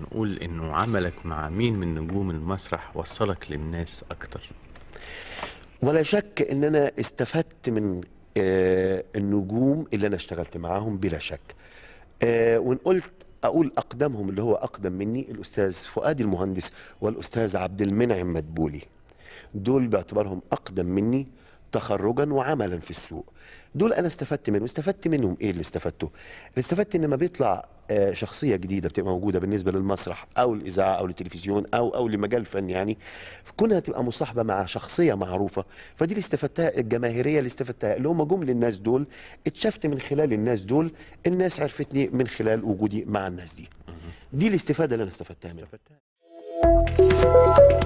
نقول انه عملك مع مين من نجوم المسرح وصلك للناس اكتر ولا شك ان انا استفدت من آه، النجوم اللي انا اشتغلت معاهم بلا شك آه، وان قلت اقول اقدمهم اللي هو اقدم مني الاستاذ فؤاد المهندس والاستاذ عبد المنعم مدبولي دول باعتبارهم اقدم مني تخرجا وعملا في السوق دول انا استفدت منهم استفدت منهم ايه اللي استفدته اللي استفدت ان ما بيطلع آه، شخصيه جديده بتبقى موجوده بالنسبه للمسرح او الاذاعه او للتلفزيون او او لمجال الفن يعني كونها تبقى مصاحبه مع شخصيه معروفه فدي اللي استفدتها الجماهيريه اللي استفدتها اللي هم جم للناس دول اتشفت من خلال الناس دول الناس عرفتني من خلال وجودي مع الناس دي دي الاستفاده اللي انا استفدتها منها